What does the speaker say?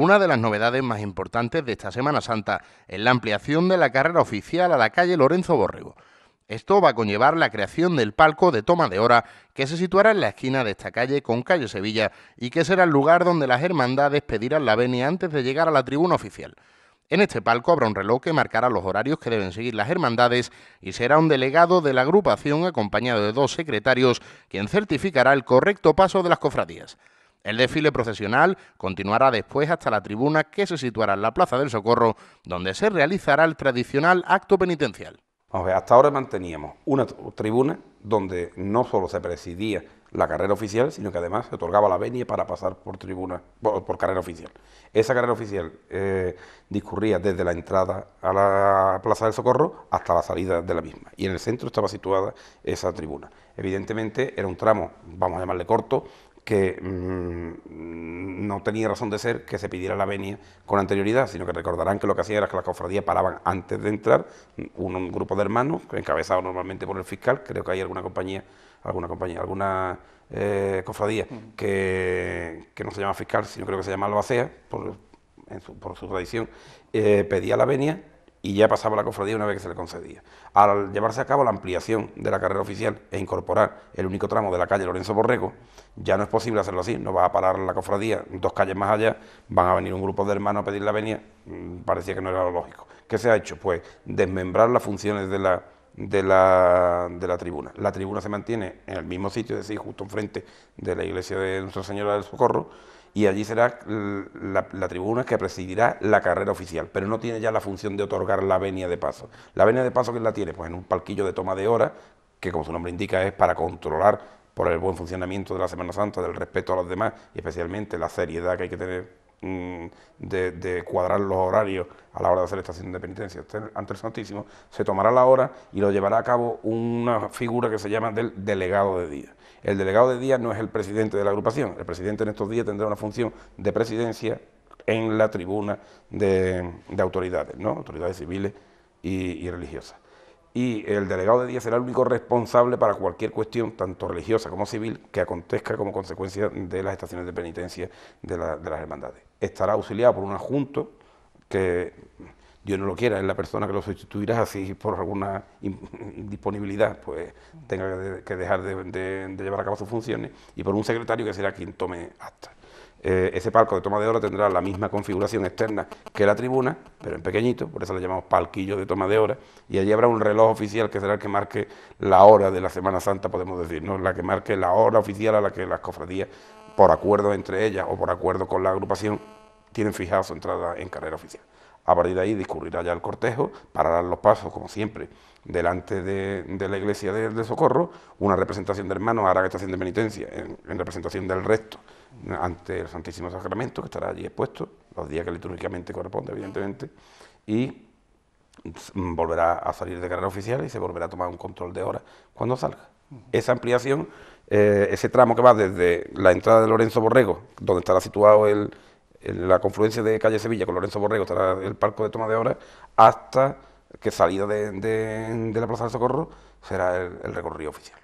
una de las novedades más importantes de esta Semana Santa es la ampliación de la carrera oficial a la calle Lorenzo Borrego. Esto va a conllevar la creación del palco de toma de hora que se situará en la esquina de esta calle con calle Sevilla y que será el lugar donde las hermandades pedirán la venia antes de llegar a la tribuna oficial. En este palco habrá un reloj que marcará los horarios que deben seguir las hermandades y será un delegado de la agrupación acompañado de dos secretarios quien certificará el correcto paso de las cofradías. El desfile procesional continuará después hasta la tribuna que se situará en la Plaza del Socorro, donde se realizará el tradicional acto penitencial. Vamos hasta ahora manteníamos una tribuna donde no solo se presidía la carrera oficial, sino que además se otorgaba la venia para pasar por tribuna, por, carrera oficial. Esa carrera oficial eh, discurría desde la entrada a la Plaza del Socorro hasta la salida de la misma. Y en el centro estaba situada esa tribuna. Evidentemente era un tramo, vamos a llamarle corto, que mm, no tenía razón de ser que se pidiera la venia con anterioridad, sino que recordarán que lo que hacía era que las cofradías paraban antes de entrar, un, grupo de hermanos, encabezado normalmente por el fiscal, creo que hay alguna compañía, alguna compañía, alguna eh, cofradía que, no se llama fiscal, sino creo que se llama albacea, por, su, tradición, eh, pedía la venia y ya pasaba la cofradía una vez que se le concedía. Al llevarse a cabo la ampliación de la carrera oficial e incorporar el único tramo de la calle Lorenzo Borrego, ya no es posible hacerlo así, no va a parar la cofradía dos calles más allá, van a venir un grupo de hermanos a pedir la venia, mm, parecía que no era lo lógico. ¿Qué se ha hecho? Pues desmembrar las funciones de la, de la, de la, tribuna. La tribuna se mantiene en el mismo sitio, es decir, justo enfrente de la iglesia de Nuestra Señora del Socorro, y allí será la, tribuna que presidirá la carrera oficial, pero no tiene ya la función de otorgar la venia de paso. ¿La venia de paso que la tiene? Pues en un palquillo de toma de hora, que como su nombre indica es para controlar por el buen funcionamiento de la Semana Santa, del respeto a los demás y especialmente la seriedad que hay que tener Mm, de, cuadrar los horarios a la hora de hacer esta sesión de penitencia ante este el Santísimo, se tomará la hora y lo llevará a cabo una figura que se llama del delegado de día. El delegado de día no es el presidente de la agrupación, el presidente en estos días tendrá una función de presidencia en la tribuna de, autoridades, ¿no? autoridades civiles y religiosas y el delegado de día será el único responsable para cualquier cuestión, tanto religiosa como civil, que acontezca como consecuencia de las estaciones de penitencia de, las hermandades. Estará auxiliado por un adjunto que Dios no lo quiera, es la persona que lo sustituirá, así por alguna indisponibilidad pues tenga que dejar de, de llevar a cabo sus funciones, y por un secretario que será quien tome acta. Eh, ese palco de toma de hora tendrá la misma configuración externa que la tribuna, pero en pequeñito, por eso le llamamos palquillo de toma de hora, y allí habrá un reloj oficial que será el que marque la hora de la Semana Santa, podemos decir, ¿no? la que marque la hora oficial a la que las cofradías, por acuerdo entre ellas o por acuerdo con la agrupación, tienen fijada su entrada en carrera oficial. A partir de ahí discurrirá ya el cortejo, ...para dar los pasos, como siempre, delante de, la iglesia de, Socorro, una representación de hermanos hará estación de penitencia en representación del resto ante el Santísimo Sacramento, que estará allí expuesto, los días que litúrgicamente corresponde, evidentemente, y volverá a salir de carrera oficial y se volverá a tomar un control de horas cuando salga. Esa ampliación, eh, ese tramo que va desde la entrada de Lorenzo Borrego, donde estará situado el, la confluencia de calle Sevilla con Lorenzo Borrego, estará el parco de toma de horas, hasta que salida de, la Plaza del Socorro será el recorrido oficial.